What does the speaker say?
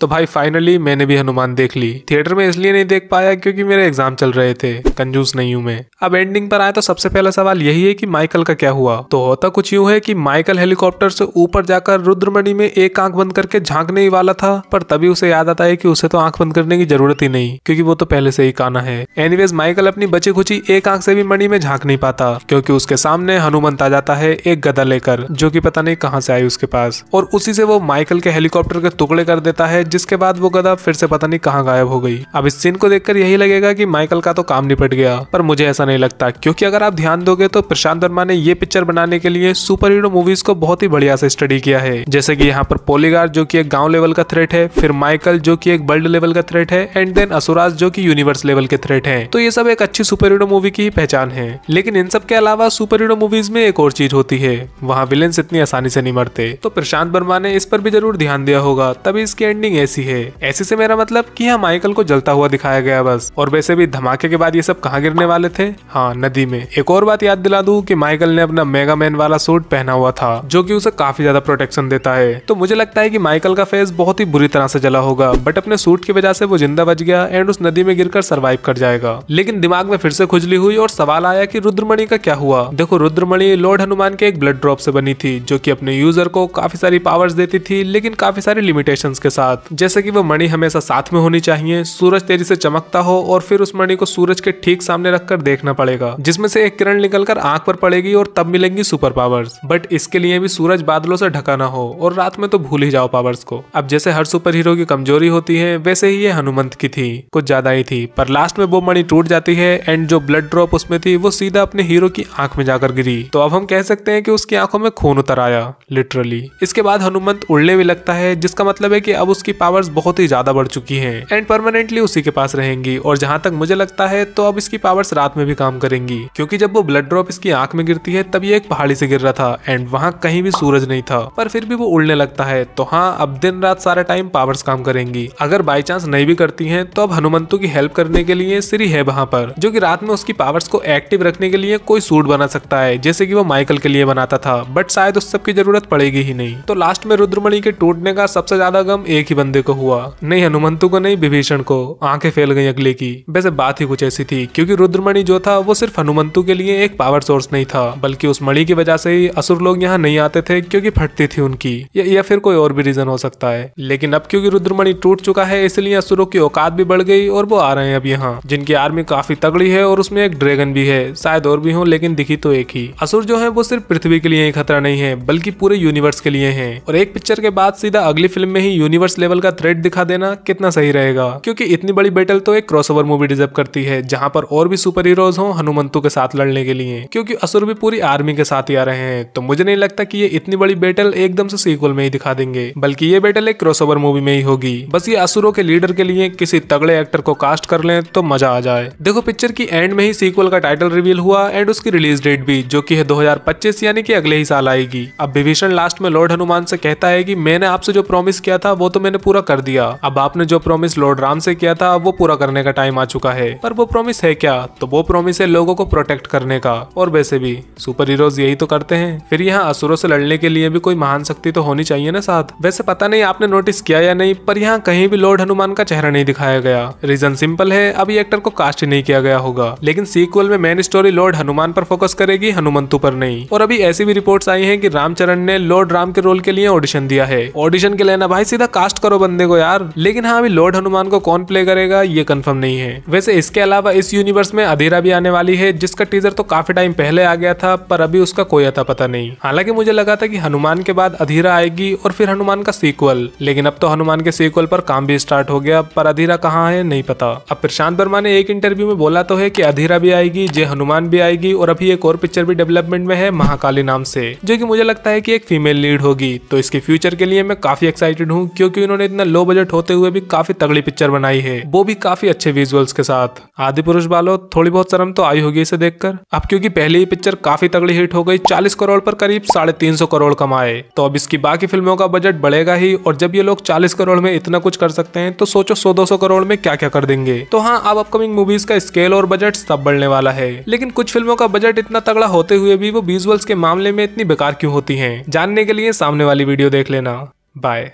तो भाई फाइनली मैंने भी हनुमान देख ली थिएटर में इसलिए नहीं देख पाया क्योंकि मेरे एग्जाम चल रहे थे कंजूस नहीं हूँ मैं अब एंडिंग पर आया तो सबसे पहला सवाल यही है कि माइकल का क्या हुआ तो होता कुछ यूँ है कि माइकल हेलीकॉप्टर से ऊपर जाकर रुद्रमणि में एक आंख बंद करके झांकने ही वाला था पर तभी उसे याद आता है की उसे तो आंख बंद करने की जरूरत ही नहीं क्यूँकी वो तो पहले से ही काना है एनी माइकल अपनी बची खुची एक आंख से भी मणि में झांक नहीं पाता क्यूँकी उसके सामने हनुमंत आ जाता है एक गदा लेकर जो की पता नहीं कहाँ से आई उसके पास और उसी से वो माइकल के हेलीकॉप्टर के टुकड़े कर देता है जिसके बाद वो गधा फिर से पता नहीं कहाँ गायब हो गई अब इस सीन को देखकर यही लगेगा कि माइकल का तो काम निपट गया पर मुझे ऐसा नहीं लगता क्योंकि अगर आप ध्यान दोगे तो प्रशांत वर्मा ने ये पिक्चर बनाने के लिए सुपर हीरो मूवीज को बहुत ही बढ़िया से स्टडी किया है जैसे की यहाँ पर पोलीगार जो की एक गाँव लेवल का थ्रेट है फिर माइकल जो की एक वर्ल्ड लेवल का थ्रेट है एंड देन असुराज जो की यूनिवर्स लेवल के थ्रेट है तो ये सब एक अच्छी सुपर हीरो मूवी की पहचान है लेकिन इन सब के अलावा सुपर हीरो मूवीज में एक और चीज होती है वहाँ विलेन्स इतनी आसानी से नहीं मरते तो प्रशांत वर्मा ने इस पर भी जरूर ध्यान दिया होगा तभी इसकी एंडिंग एंडिंग ऐसी है ऐसे से मेरा मतलब कि यहाँ माइकल को जलता हुआ दिखाया गया बस और वैसे भी धमाके के बाद ये सब कहाँ गिरने वाले थे हाँ नदी में एक और बात याद दिला दू की माइकल ने अपना मेगा मैन वाला सूट पहना हुआ था जो की उसे काफी ज्यादा प्रोटेक्शन देता है तो मुझे लगता है की माइकल का फेस बहुत ही बुरी तरह से जला होगा बट अपने सूट की वजह से वो जिंदा बच गया एंड उस नदी में गिर सर्वाइव कर जाएगा लेकिन दिमाग में फिर से खुजली हुई और सवाल आया की रुद्रमणि का क्या हुआ देखो रुद्रमणि लॉर्ड हनुमान के एक ब्लड ड्रॉप से बनी थी जो की अपने यूजर को काफी सारी पावर्स देती थी लेकिन काफी सारी लिमिटेशन के साथ जैसे कि वो मणि हमेशा साथ में होनी चाहिए सूरज तेजी से चमकता हो और फिर उस मणि को सूरज के ठीक सामने रखकर देखना पड़ेगा जिसमें से एक किरण निकलकर आंख पर पड़ेगी और तब मिलेंगी सुपर पावर्स बट इसके लिए भी सूरज बादलों से ढका ना हो और रात में तो भूल ही जाओ पावर्स को अब जैसे हर सुपर हीरो की कमजोरी होती है वैसे ही ये हनुमंत की थी कुछ ज्यादा ही थी पर लास्ट में वो मणि टूट जाती है एंड जो ब्लड ड्रॉप उसमें थी वो सीधा अपने हीरो की आंख में जाकर गिरी तो अब हम कह सकते हैं कि उसकी आंखों में खून उतर आया लिटरली इसके बाद हनुमंत उड़ने भी लगता है जिसका मतलब है कि अब उसकी पावर्स बहुत ही ज्यादा बढ़ चुकी हैं एंड परमानेंटली उसी के पास रहेंगी और जहां तक मुझे लगता है तो अब इसकी पावर्स रात में भी काम करेंगी क्योंकि जब वो ब्लड ड्रॉप इसकी आंख में गिरती है तब ये एक पहाड़ी से गिर रहा था एंड वहां कहीं भी सूरज नहीं था पर फिर भी वो उड़ने लगता है तो हाँ अब दिन रात सारा टाइम पावर्स काम करेंगी अगर बाई चांस नहीं भी करती है तो अब हनुमंतु की हेल्प करने के लिए सिरी है वहां पर जो की रात में उसकी पावर्स को एक्टिव रखने के लिए कोई सूट बना सकता है जैसे की वो माइकल के लिए बनाता था बट शायद उस सब की जरूरत पड़ेगी ही नहीं तो लास्ट में रुद्रमणि के टूटने का सबसे ज्यादा गम एक ही बंदे को हुआ नहीं हनुमंतु को नहीं विभीषण को आंखें फैल गई अगले की वैसे बात ही कुछ ऐसी थी क्योंकि रुद्रमणि जो था वो सिर्फ हनुमंतु के लिए एक पावर सोर्स नहीं था बल्कि उस मणि की वजह से ही असुर लोग यहाँ नहीं आते थे क्योंकि फटती थी उनकी या, या फिर कोई और भी रीजन हो सकता है लेकिन अब क्योंकि रुद्रमणि टूट चुका है इसलिए असुरों की औकात भी बढ़ गई और वो आ रहे हैं अब यहाँ जिनकी आर्मी काफी तगड़ी है और उसमें एक ड्रैगन भी है शायद और भी हो लेकिन दिखी तो एक ही असुर जो है वो सिर्फ पृथ्वी के लिए ही खतरा नहीं है बल्कि पूरे यूनिवर्स के लिए है और एक पिक्चर के बाद सीधा अगली फिल्म में ही यूनिवर्स लेवल लेवल का थ्रेड दिखा देना कितना सही रहेगा क्योंकि इतनी बड़ी बैटल तो एक क्रॉसओवर मूवी डिजर्व करती है जहाँ पर और भी सुपर हीरोज हो हनुमंतु के साथ लड़ने के लिए क्योंकि असुर भी पूरी आर्मी के साथ ही आ रहे हैं तो मुझे नहीं लगता की ये इतनी बड़ी बैटल एकदम से सीक्वल में ही दिखा देंगे बल्कि ये बैटल एक क्रॉसओवर मूवी में ही होगी बस ये असुरों के लीडर के लिए किसी तगड़े एक्टर को कास्ट कर ले तो मजा आ जाए देखो पिक्चर की एंड में ही सीक्वल का टाइटल रिवील हुआ एंड उसकी रिलीज डेट भी जो की है पच्चीस यानी कि अगले ही साल आएगी अब विभीषण लास्ट में लॉर्ड हनुमान से कहता है कि मैंने आपसे जो प्रॉमिस किया था वो तो मैंने पूरा कर दिया अब आपने जो प्रोमिस लॉर्ड राम से किया था वो पूरा करने का टाइम आ चुका है पर वो प्रोमिस है क्या तो वो प्रोमिस है लोगों को प्रोटेक्ट करने का और वैसे भी सुपर हीरोज यही तो करते हैं फिर यहाँ असुरों से लड़ने के लिए भी कोई महान शक्ति तो होनी चाहिए ना साथ वैसे पता नहीं आपने नोटिस किया या नहीं पर यहाँ कहीं भी लॉर्ड हनुमान का चेहरा नहीं दिखाया गया रीजन सिंपल है अभी एक्टर को कास्ट नहीं किया गया होगा लेकिन सीक्वल में मेन स्टोरी लॉर्ड हनुमान पर फोकस करेगी हनुमंतु पर नहीं और अभी ऐसी भी रिपोर्ट आई है की रामचरण ने लॉर्ड राम के रोल के लिए ऑडिशन दिया है ऑडिशन के लेना भाई सीधा कास्ट करो बंदे को यार लेकिन हाँ अभी लॉर्ड हनुमान को कौन प्ले करेगा ये कंफर्म नहीं है वैसे इसके अलावा इस यूनिवर्स में अधेरा भी आने वाली है जिसका टीजर तो काफी टाइम पहले आ गया था पर अभी उसका कोई अता पता नहीं हालांकि मुझे लगा था कि हनुमान के बाद अधीरा आएगी और फिर हनुमान का सीक्वल लेकिन अब तो हनुमान के सीक्वल पर काम भी स्टार्ट हो गया पर अधीरा कहाँ है नहीं पता अब प्रशांत वर्मा ने एक इंटरव्यू में बोला तो है की अधीरा भी आएगी जय हनुमान भी आएगी और अभी एक और पिक्चर भी डेवलपमेंट में है महाकाली नाम से जो की मुझे लगता है की एक फीमेल लीड होगी तो इसके फ्यूचर के लिए मैं काफी एक्साइटेड हूँ क्योंकि उन्होंने इतना लो बजट होते हुए भी काफी तगड़ी पिक्चर बनाई है वो भी काफी अच्छे विजुअल्स के साथ आदि पुरुष बालो थोड़ी बहुत शर्म तो आई होगी इसे देखकर अब क्योंकि पहले ही पिक्चर काफी तगड़ी हिट हो गई चालीस करोड़ पर करीब साढ़े तीन सौ करोड़ कमाए तो अब इसकी बाकी फिल्मों का बजट बढ़ेगा ही और जब ये लोग चालीस करोड़ में इतना कुछ कर सकते हैं तो सोचो सौ दो सौ करोड़ में क्या क्या कर देंगे तो हाँ अब अपकमिंग मूवीज का स्केल और बजट सब बढ़ने वाला है लेकिन कुछ फिल्मों का बजट इतना तगड़ा होते हुए भी वो विजुअल्स के मामले में इतनी बेकार क्यों होती है जानने के लिए सामने वाली वीडियो देख लेना बाय